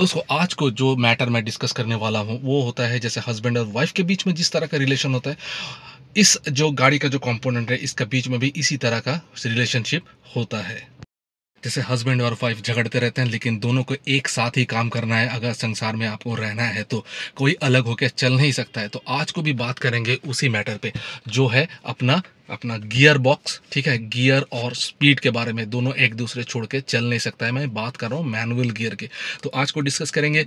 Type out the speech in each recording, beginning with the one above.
दोस्तों आज को जो मैटर मैं डिस्कस करने वाला हूँ वो होता है जैसे हस्बैंड और वाइफ के बीच में जिस तरह का रिलेशन होता है इस जो गाड़ी का जो कंपोनेंट है इसका बीच में भी इसी तरह का रिलेशनशिप होता है जैसे हस्बैंड और वाइफ झगड़ते रहते हैं लेकिन दोनों को एक साथ ही काम करना है अगर संसार में आपको रहना है तो कोई अलग होकर चल नहीं सकता है तो आज को भी बात करेंगे उसी मैटर पे जो है अपना अपना गियर बॉक्स ठीक है गियर और स्पीड के बारे में दोनों एक दूसरे छोड़ के चल नहीं सकता है मैं बात कर रहा हूँ मैनुअल गियर के तो आज को डिस्कस करेंगे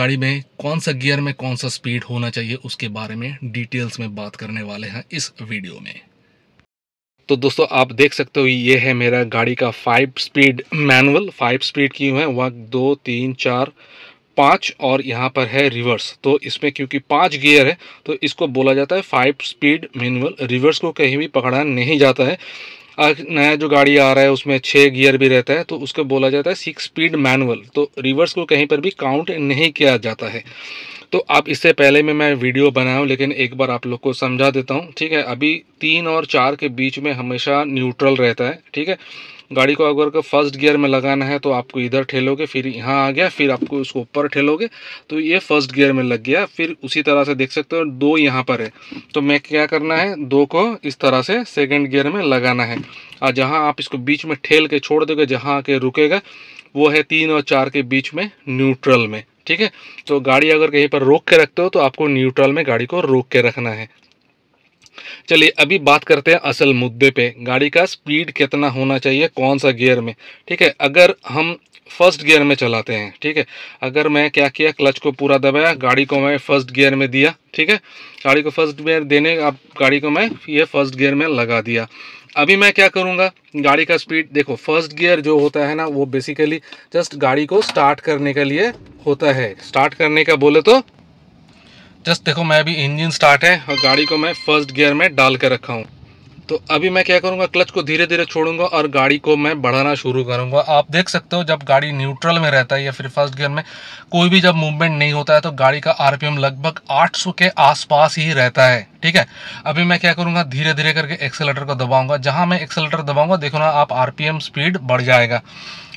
गाड़ी में कौन सा गियर में कौन सा स्पीड होना चाहिए उसके बारे में डिटेल्स में बात करने वाले हैं इस वीडियो में तो दोस्तों आप देख सकते हो ये है मेरा गाड़ी का five speed manual five speed की है वहाँ दो तीन चार पाँच और यहाँ पर है रिवर्स तो इसमें क्योंकि पाँच गियर है तो इसको बोला जाता है फाइव स्पीड मैनुअल रिवर्स को कहीं भी पकड़ा नहीं जाता है नया जो गाड़ी आ रहा है उसमें छः गियर भी रहता है तो उसको बोला जाता है सिक्स स्पीड मैनुअल तो रिवर्स को कहीं पर भी काउंट नहीं किया जाता है तो आप इससे पहले में मैं वीडियो बनाऊँ लेकिन एक बार आप लोग को समझा देता हूँ ठीक है अभी तीन और चार के बीच में हमेशा न्यूट्रल रहता है ठीक है गाड़ी को अगर फर्स्ट गियर में लगाना है तो आपको इधर ठेलोगे फिर यहाँ आ गया फिर आपको उसको ऊपर ठेलोगे तो ये फर्स्ट गियर में लग गया फिर उसी तरह से देख सकते हो दो यहाँ पर है तो मैं क्या करना है दो को इस तरह से सेकेंड गियर में लगाना है और जहाँ आप इसको बीच में ठेल के छोड़ दोगे जहाँ आके रुकेगा वो है तीन और चार के बीच में न्यूट्रल में ठीक है तो गाड़ी अगर कहीं पर रोक के रखते हो तो आपको न्यूट्रल में गाड़ी को रोक के रखना है चलिए अभी बात करते हैं असल मुद्दे पे गाड़ी का स्पीड कितना होना चाहिए कौन सा गियर में ठीक है अगर हम फर्स्ट गियर में चलाते हैं ठीक है अगर मैं क्या किया क्लच को पूरा दबाया गाड़ी को मैं फर्स्ट गियर में दिया ठीक है गाड़ी को फर्स्ट गियर देने आप गाड़ी को मैं ये फर्स्ट गियर में लगा दिया अभी मैं क्या करूँगा गाड़ी का स्पीड देखो फर्स्ट गियर जो होता है ना वो बेसिकली जस्ट गाड़ी को स्टार्ट करने के लिए होता है स्टार्ट करने का बोले तो जस्ट देखो मैं अभी इंजन स्टार्ट है और गाड़ी को मैं फर्स्ट गियर में डाल कर रखा हूँ तो अभी मैं क्या करूँगा क्लच को धीरे धीरे छोड़ूंगा और गाड़ी को मैं बढ़ाना शुरू करूँगा आप देख सकते हो जब गाड़ी न्यूट्रल में रहता है या फिर फर्स्ट गियर में कोई भी जब मूवमेंट नहीं होता है तो गाड़ी का आरपीएम लगभग 800 के आसपास ही रहता है ठीक है अभी मैं क्या करूँगा धीरे धीरे करके एक्सेलेटर को दबाऊँगा जहाँ मैं एक्सेलेटर दबाऊंगा देखो ना आप आर स्पीड बढ़ जाएगा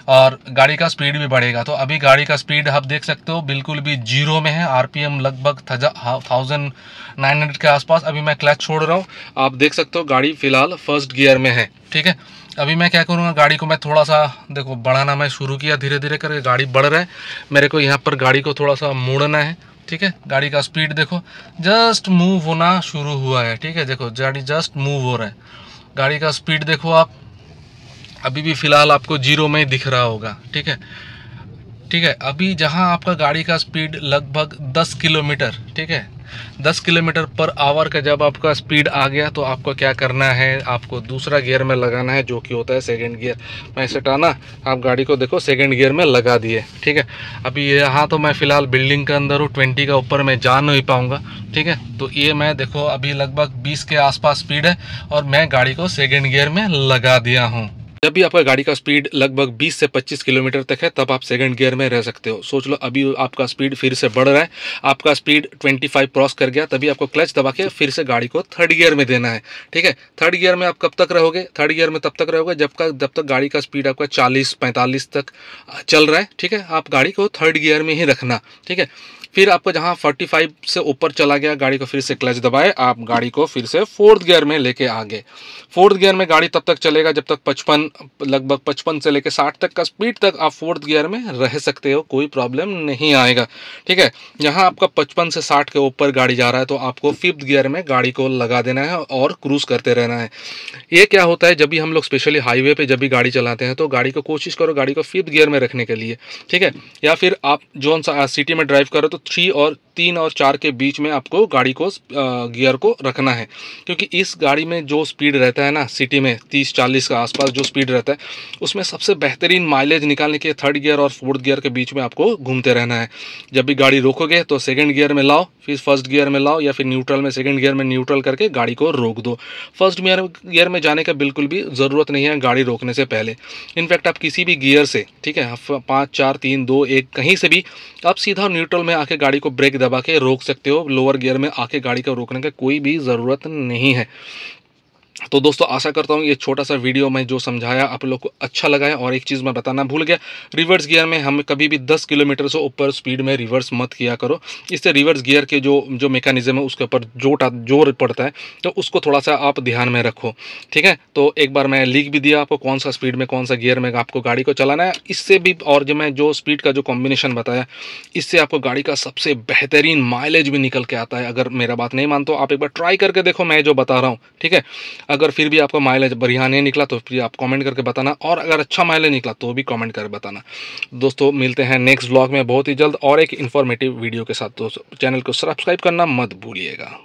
और गाड़ी का स्पीड भी बढ़ेगा तो अभी गाड़ी का स्पीड आप देख सकते हो बिल्कुल भी जीरो में है आरपीएम लगभग थाउजेंड नाइन हंड्रेड के आसपास अभी मैं क्लच छोड़ रहा हूँ आप देख सकते हो गाड़ी फिलहाल फर्स्ट गियर में है ठीक है अभी मैं क्या करूँगा गाड़ी को मैं थोड़ा सा देखो बढ़ाना मैं शुरू किया धीरे धीरे करके गाड़ी बढ़ रहा है मेरे को यहाँ पर गाड़ी को थोड़ा सा मोड़ना है ठीक है गाड़ी का स्पीड देखो जस्ट मूव होना शुरू हुआ है ठीक है देखो गाड़ी जस्ट मूव हो रहा है गाड़ी का स्पीड देखो आप अभी भी फ़िलहाल आपको जीरो में दिख रहा होगा ठीक है ठीक है अभी जहां आपका गाड़ी का स्पीड लगभग 10 किलोमीटर ठीक है 10 किलोमीटर पर आवर का जब आपका स्पीड आ गया तो आपको क्या करना है आपको दूसरा गियर में लगाना है जो कि होता है सेकंड गियर मैं इसे टाना आप गाड़ी को देखो सेकंड गियर में लगा दिए ठीक है अभी यहाँ तो मैं फ़िलहाल बिल्डिंग के अंदर हूँ ट्वेंटी का ऊपर मैं जा नहीं पाऊँगा ठीक है तो ये मैं देखो अभी लगभग बीस के आसपास स्पीड है और मैं गाड़ी को सेकेंड गियर में लगा दिया हूँ जब भी आपका गाड़ी का स्पीड लगभग 20 से 25 किलोमीटर तक है तब आप सेकंड गियर में रह सकते हो सोच लो अभी आपका स्पीड फिर से बढ़ रहा है आपका स्पीड 25 क्रॉस कर गया तभी आपको क्लच दबा के फिर से गाड़ी को थर्ड गियर में देना है ठीक है थर्ड गियर में आप कब तक रहोगे थर्ड गियर में तब तक रहोगे जब का जब तक गाड़ी का स्पीड आपका चालीस पैंतालीस तक चल रहा है ठीक है आप गाड़ी को थर्ड गियर में ही रखना ठीक है फिर आपको जहाँ 45 से ऊपर चला गया गाड़ी को फिर से क्लच दबाए आप गाड़ी को फिर से फोर्थ गियर में लेके आ गए फोर्थ गियर में गाड़ी तब तक चलेगा जब तक पचपन लगभग पचपन से लेकर साठ तक का स्पीड तक आप फोर्थ गियर में रह सकते हो कोई प्रॉब्लम नहीं आएगा ठीक है यहाँ आपका पचपन से साठ के ऊपर गाड़ी जा रहा है तो आपको फिफ्थ गियर में गाड़ी को लगा देना है और क्रूज़ करते रहना है ये क्या होता है जब भी हम लोग स्पेशली हाईवे पर जब भी गाड़ी चलाते हैं तो गाड़ी को कोशिश करो गाड़ी को फिफ्थ गियर में रखने के लिए ठीक है या फिर आप जोन सिटी में ड्राइव करो तो थ्री और तीन और चार के बीच में आपको गाड़ी को गियर को रखना है क्योंकि इस गाड़ी में जो स्पीड रहता है ना सिटी में तीस चालीस के आसपास जो स्पीड रहता है उसमें सबसे बेहतरीन माइलेज निकालने के थर्ड गियर और फोर्थ गियर के बीच में आपको घूमते रहना है जब भी गाड़ी रोकोगे तो सेकेंड गियर में लाओ फिर फर्स्ट गियर में लाओ या फिर न्यूट्रल में सेकेंड गियर में न्यूट्रल करके गाड़ी को रोक दो फर्स्ट गियर गियर में जाने का बिल्कुल भी ज़रूरत नहीं है गाड़ी रोकने से पहले इनफैक्ट आप किसी भी गियर से ठीक है पाँच चार तीन दो एक कहीं से भी आप सीधा न्यूट्रल में आके गाड़ी को ब्रेक दबा के रोक सकते हो लोअर गियर में आके गाड़ी को रोकने का कोई भी ज़रूरत नहीं है तो दोस्तों आशा करता हूँ ये छोटा सा वीडियो मैं जो समझाया आप लोग को अच्छा लगा है और एक चीज़ मैं बताना भूल गया रिवर्स गियर में हम कभी भी 10 किलोमीटर से ऊपर स्पीड में रिवर्स मत किया करो इससे रिवर्स गियर के जो जो मेकानिज़म है उसके ऊपर जोट जोर पड़ता है तो उसको थोड़ा सा आप ध्यान में रखो ठीक है तो एक बार मैं लिख भी दिया आपको कौन सा स्पीड में कौन सा गियर में आपको गाड़ी को चलाना है इससे भी और जो मैं जो स्पीड का जो कॉम्बिनेशन बताया इससे आपको गाड़ी का सबसे बेहतरीन माइलेज भी निकल के आता है अगर मेरा बात नहीं मानते आप एक बार ट्राई करके देखो मैं जो बता रहा हूँ ठीक है अगर फिर भी आपका माइलेज बढ़िया नहीं निकला तो फिर आप कमेंट करके बताना और अगर अच्छा माइलेज निकला तो भी कमेंट करके बताना दोस्तों मिलते हैं नेक्स्ट ब्लॉग में बहुत ही जल्द और एक इन्फॉर्मेटिव वीडियो के साथ दोस्तों चैनल को सब्सक्राइब करना मत भूलिएगा